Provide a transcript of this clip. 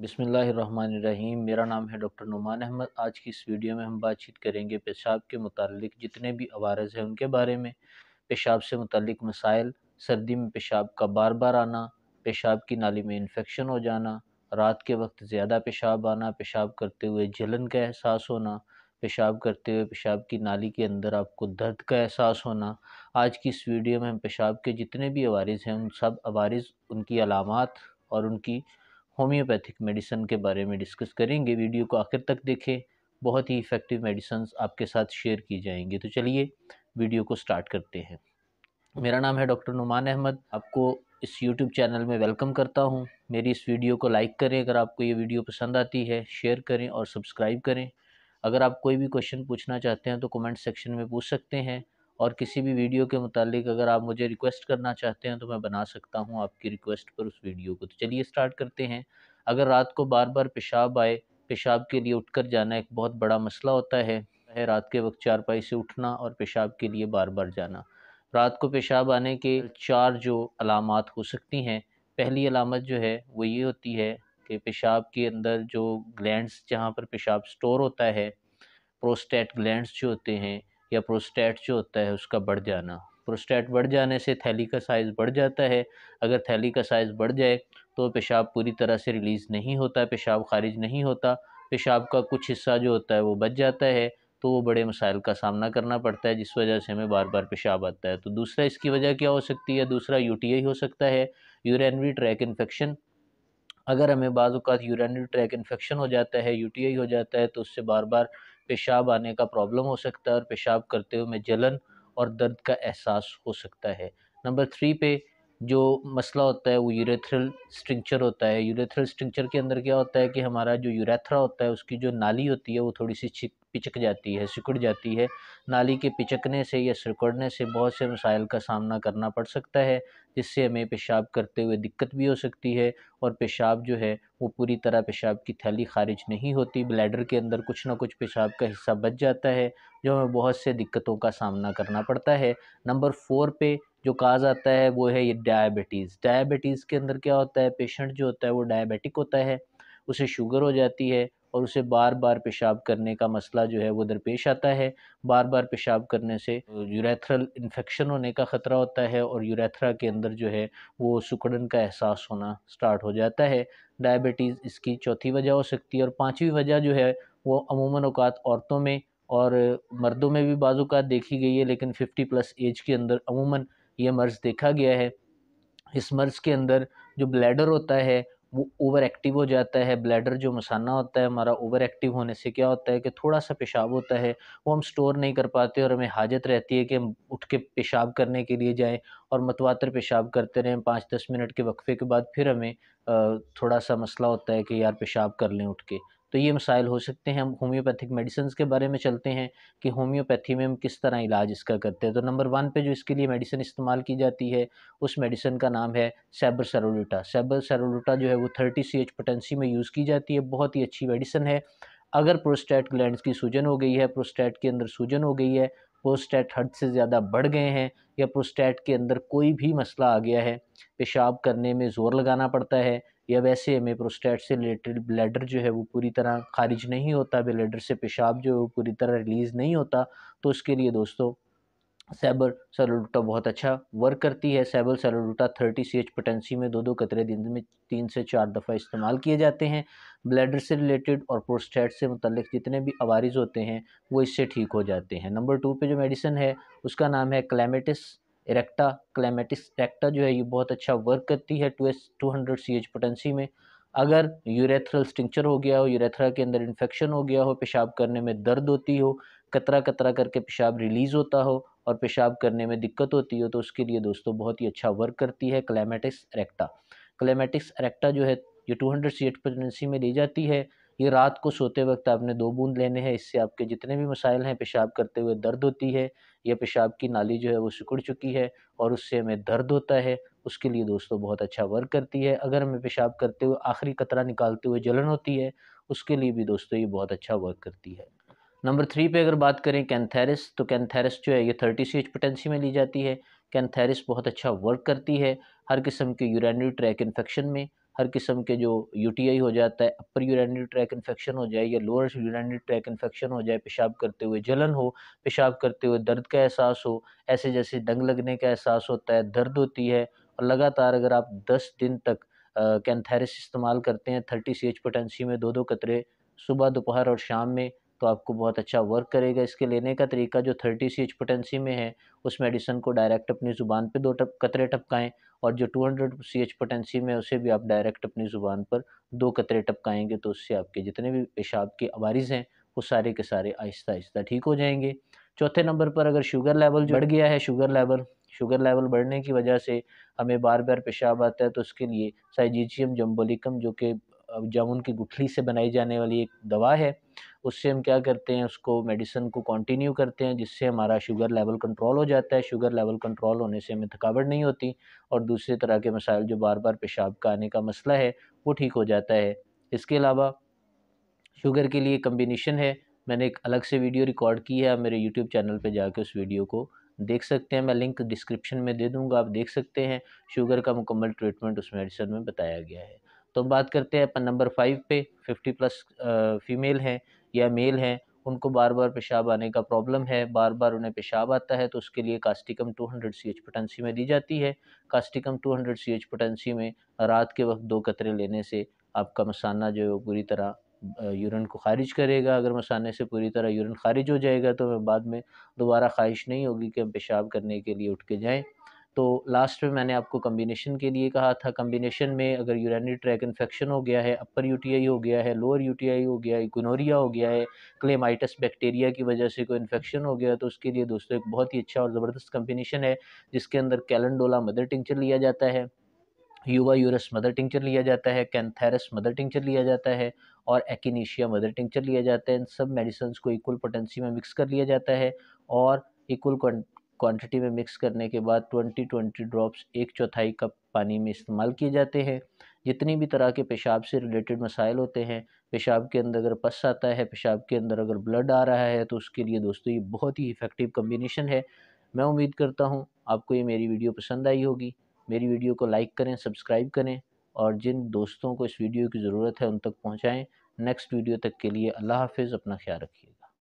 बिसमीम मेरा नाम है डॉक्टर नुमान अहमद आज की इस वीडियो में हम बातचीत करेंगे पेशाब के मतलब जितने भी आवारज़ हैं उनके बारे में पेशाब से मतलब मसाइल सर्दी में पेशाब का बार बार आना पेशाब की नाली में इन्फेक्शन हो जाना रात के वक्त ज़्यादा पेशाब आना पेशाब करते हुए जलन का एहसास होना पेशाब करते हुए पेशाब की नाली के अंदर आपको दर्द का एहसास होना आज की इस वीडियो में हम पेशाब के जितने भी आवारज़ हैं उन सब अवारज उनकी अलामत और उनकी होम्योपैथिक मेडिसन के बारे में डिस्कस करेंगे वीडियो को आखिर तक देखें बहुत ही इफ़ेक्टिव मेडिसन आपके साथ शेयर की जाएंगी तो चलिए वीडियो को स्टार्ट करते हैं मेरा नाम है डॉक्टर नुमान अहमद आपको इस यूट्यूब चैनल में वेलकम करता हूं मेरी इस वीडियो को लाइक करें अगर आपको ये वीडियो पसंद आती है शेयर करें और सब्सक्राइब करें अगर आप कोई भी क्वेश्चन पूछना चाहते हैं तो कमेंट सेक्शन में पूछ सकते हैं और किसी भी वीडियो के मुतालिक अगर आप मुझे रिक्वेस्ट करना चाहते हैं तो मैं बना सकता हूँ आपकी रिक्वेस्ट पर उस वीडियो को तो चलिए स्टार्ट करते हैं अगर रात को बार बार पेशाब आए पेशाब के लिए उठकर जाना एक बहुत बड़ा मसला होता है रात के वक्त चारपाई से उठना और पेशाब के लिए बार बार जाना रात को पेशाब आने के चार जो अलामत हो सकती हैं पहली अलामत जो है वो ये होती है कि पेशाब के अंदर जो ग्लैंड्स जहाँ पर पेशाब स्टोर होता है प्रोस्टेट ग्लैंड्स जो होते हैं या प्रोस्टेट जो होता है उसका बढ़ जाना प्रोस्टेट बढ़ जाने से थैली का साइज़ बढ़ जाता है अगर थैली का साइज़ बढ़ जाए तो पेशाब पूरी तरह से रिलीज़ नहीं होता पेशाब खारिज नहीं होता पेशाब का कुछ हिस्सा जो होता है वो बच जाता है तो वो बड़े मसाइल का सामना करना पड़ता है जिस वजह से हमें बार बार पेशाब आता है तो दूसरा इसकी वजह क्या हो सकती है दूसरा यू हो सकता है यूरनरी ट्रैक इन्फेक्शन अगर हमें बाज़ात यूरनरी ट्रैक इन्फेक्शन हो जाता है यू हो जाता है तो उससे बार बार पेशाब आने का प्रॉब्लम हो सकता है और पेशाब करते हुए में जलन और दर्द का एहसास हो सकता है नंबर थ्री पे जो मसला होता है वो यूरेथ्रल स्ट्रिंक्चर होता है यूरेथ्रल स्ट्रिंक्चर के अंदर क्या होता है कि हमारा जो यूरेथ्रा होता है उसकी जो नाली होती है वो थोड़ी सी छिप पिचक जाती है सिकुड़ जाती है नाली के पिचकने से या सिकुड़ने से बहुत से मसाइल का सामना करना पड़ सकता है जिससे हमें पेशाब करते हुए दिक्कत भी हो सकती है और पेशाब जो है वो पूरी तरह पेशाब की थैली खारिज नहीं होती ब्लैडर के अंदर कुछ ना कुछ पेशाब का हिस्सा बच जाता है जो हमें बहुत से दिक्कतों का सामना करना पड़ता है नंबर फोर पे जो काज आता है वो है ये डायबिटीज़ डायबिटीज़ के अंदर क्या होता है पेशेंट जो होता है वो डायबिटिक होता है उसे शुगर हो जाती है और उसे बार बार पेशाब करने का मसला जो है वो दरपेश आता है बार बार पेशाब करने से यूरेथ्रल इन्फेक्शन होने का ख़तरा होता है और यूरेथ्रा के अंदर जो है वो सुकड़न का एहसास होना स्टार्ट हो जाता है डायबिटीज़ इसकी चौथी वजह हो सकती है और पाँचवीं वजह जो है वो अमूमन अवकात औरतों में और मर्दों में भी बाज़ात देखी गई है लेकिन फिफ्टी प्लस एज के अंदर अमूमन ये मर्ज़ देखा गया है इस मर्ज़ के अंदर जो ब्लैडर होता है वो ओवर एक्टिव हो जाता है ब्लैडर जो मसाना होता है हमारा ओवर एक्टिव होने से क्या होता है कि थोड़ा सा पेशाब होता है वो हम स्टोर नहीं कर पाते और हमें हाजत रहती है कि हम उठ के पेशाब करने के लिए जाएं और मतवातर पेशाब करते रहें पाँच दस मिनट के वक्फे के बाद फिर हमें थोड़ा सा मसला होता है कि यार पेशाब कर लें उठ के तो ये मसाइल हो सकते हैं हम होम्योपैथिक मेडिसन के बारे में चलते हैं कि होम्योपैथी में हम किस तरह इलाज इसका करते हैं तो नंबर वन पे जो इसके लिए मेडिसिन इस्तेमाल की जाती है उस मेडिसिन का नाम है सैबर सेरोलूटा सैबर सेरोलूटा जो है वो थर्टी सी एच पोटेंसी में यूज़ की जाती है बहुत ही अच्छी मेडिसन है अगर प्रोस्टेट ग्लैंड की सूजन हो गई है प्रोस्टेट के अंदर सूजन हो गई है प्रोस्टेट हद से ज़्यादा बढ़ गए हैं या प्रोस्टेट के अंदर कोई भी मसला आ गया है पेशाब करने में ज़ोर लगाना पड़ता है या वैसे में प्रोस्टेट से रिलेटेड ब्लैडर जो है वो पूरी तरह खारिज नहीं होता ब्लैडर से पेशाब जो है वो पूरी तरह रिलीज़ नहीं होता तो उसके लिए दोस्तों सैबर सेलोलूटा बहुत अच्छा वर्क करती है सैबर सेलोलूटा थर्टी सी एच पोटेंसी में दो दो कतरे दिन में तीन से चार दफ़ा इस्तेमाल किए जाते हैं ब्लैडर से रिलेटेड और प्रोस्टेट से मतलब जितने भी आवारीज़ होते हैं वो इससे ठीक हो जाते हैं नंबर टू पे जो मेडिसन है उसका नाम है क्लेमेटिस इरेक्टा क्लाइमेटिस इरेक्टा जो है ये बहुत अच्छा वर्क करती है two S two hundred C H potency में अगर यूरेथ्रल स्टिंक्चर हो गया हो यूरेथ्रा के अंदर इन्फेक्शन हो गया हो पेशाब करने में दर्द होती हो कतरा कतरा करके पेशाब रिलीज़ होता हो और पेशाब करने में दिक्कत होती हो तो उसके लिए दोस्तों बहुत ही अच्छा वर्क करती है क्लाइमेटिस रेक्टा क्लाइमेटिस रेक्टा जो है ये two hundred C H potency में ली जाती है ये रात को सोते वक्त आपने दो बूंद लेने हैं इससे आपके जितने भी मसाइल हैं पेशाब करते हुए दर्द होती है या पेशाब की नाली जो है वो सिकुड़ चुकी है और उससे हमें दर्द होता है उसके लिए दोस्तों बहुत अच्छा वर्क करती है अगर हमें पेशाब करते हुए आखिरी कतरा निकालते हुए जलन होती है उसके लिए भी दोस्तों ये बहुत अच्छा वर्क करती है नंबर थ्री पे अगर बात करें कैंथेरिस तो कैंथेरिस जो है ये थर्टी सी एच पोटेंसी में ली जाती है कैंथेरिस बहुत अच्छा वर्क करती है हर किस्म के यूरानी ट्रैक इन्फेक्शन में हर किस्म के जो यूटीआई हो जाता है अपर यूरिनरी ट्रैक इन्फेक्शन हो जाए या लोअर यूरिनरी ट्रैक इन्फेक्शन हो जाए पेशाब करते हुए जलन हो पेशाब करते हुए दर्द का एहसास हो ऐसे जैसे दंग लगने का एहसास होता है दर्द होती है और लगातार अगर आप दस दिन तक कैंथेरिस इस्तेमाल करते हैं थर्टी सी एच पोटेंसी में दो दो कतरे सुबह दोपहर और शाम में तो आपको बहुत अच्छा वर्क करेगा इसके लेने का तरीका जो थर्टी सी एच पोटेंसी में है उस मेडिसन को डायरेक्ट अपनी ज़ुबान पर दो टप कतरे टपकाएँ और जो 200 सी एच पोटेंसी में उसे भी आप डायरेक्ट अपनी ज़ुबान पर दो कतरे टपकाएंगे तो उससे आपके जितने भी पेशाब के आवारीज़ हैं वो सारे के सारे आहिस्ता आहिस्ता ठीक हो जाएंगे चौथे नंबर पर अगर शुगर लेवल बढ़ गया है शुगर लेवल शुगर लेवल बढ़ने की वजह से हमें बार बार पेशाब आता है तो उसके लिए साइजीजियम जम्बोलिकम जो कि जामुन की गुठली से बनाई जाने वाली एक दवा है उससे हम क्या करते हैं उसको मेडिसिन को कंटिन्यू करते हैं जिससे हमारा शुगर लेवल कंट्रोल हो जाता है शुगर लेवल कंट्रोल होने से हमें थकावट नहीं होती और दूसरे तरह के मसाइल जो बार बार पेशाब का आने का मसला है वो ठीक हो जाता है इसके अलावा शुगर के लिए कम्बिनेशन है मैंने एक अलग से वीडियो रिकॉर्ड की है मेरे यूट्यूब चैनल पर जाके उस वीडियो को देख सकते हैं मैं लिंक डिस्क्रिप्शन में दे दूंगा आप देख सकते हैं शुगर का मुकम्मल ट्रीटमेंट उस मेडिसिन में बताया गया है तो हम बात करते हैं अपन नंबर फाइव पे फिफ्टी प्लस फीमेल हैं या मेल हैं उनको बार बार पेशाब आने का प्रॉब्लम है बार बार उन्हें पेशाब आता है तो उसके लिए causticum 200 hundred C H potency में दी जाती है causticum 200 hundred C H potency में रात के वक्त दो कतरे लेने से आपका मसाना जो है वो पूरी तरह यूरिन को खारिज करेगा अगर मसाने से पूरी तरह यूरिन खारिज हो जाएगा तो बाद में दोबारा ख्वाहिश नहीं होगी कि हम पेशाब करने के लिए उठ के जाएँ तो लास्ट में मैंने आपको कम्बिनेशन के लिए कहा था कम्बिनेशन में अगर यूरानी ट्रैक इन्फेक्शन हो गया है अपर यूटीआई हो गया है लोअर यूटीआई हो गया है गुनोरिया हो गया है क्लेमाइटस बैक्टीरिया की वजह से कोई इन्फेक्शन हो गया तो उसके लिए दोस्तों एक बहुत ही अच्छा और ज़बरदस्त कम्बिनेशन है जिसके अंदर कैलेंडोला मदर टिंचर लिया जाता है युवा यूरस मदर टिंचर लिया जाता है कैंथेरस मदर टिंचर लिया जाता है और एक्नीशिया मदर टिंचर लिया जाता है इन सब मेडिसन्स को इक्वल पोटेंसी में मिक्स कर लिया जाता है और इक्वल क्वांटिटी में मिक्स करने के बाद ट्वेंटी ट्वेंटी ड्रॉप्स एक चौथाई कप पानी में इस्तेमाल किए जाते हैं जितनी भी तरह के पेशाब से रिलेटेड मसाइल होते हैं पेशाब के अंदर अगर पस आता है पेशाब के अंदर अगर ब्लड आ रहा है तो उसके लिए दोस्तों ये बहुत ही इफ़ेक्टिव कम्बिनेशन है मैं उम्मीद करता हूँ आपको ये मेरी वीडियो पसंद आई होगी मेरी वीडियो को लाइक करें सब्सक्राइब करें और जिन दोस्तों को इस वीडियो की ज़रूरत है उन तक पहुँचाएँ नेक्स्ट वीडियो तक के लिए अल्लाह हाफिज़ अपना ख्याल रखिए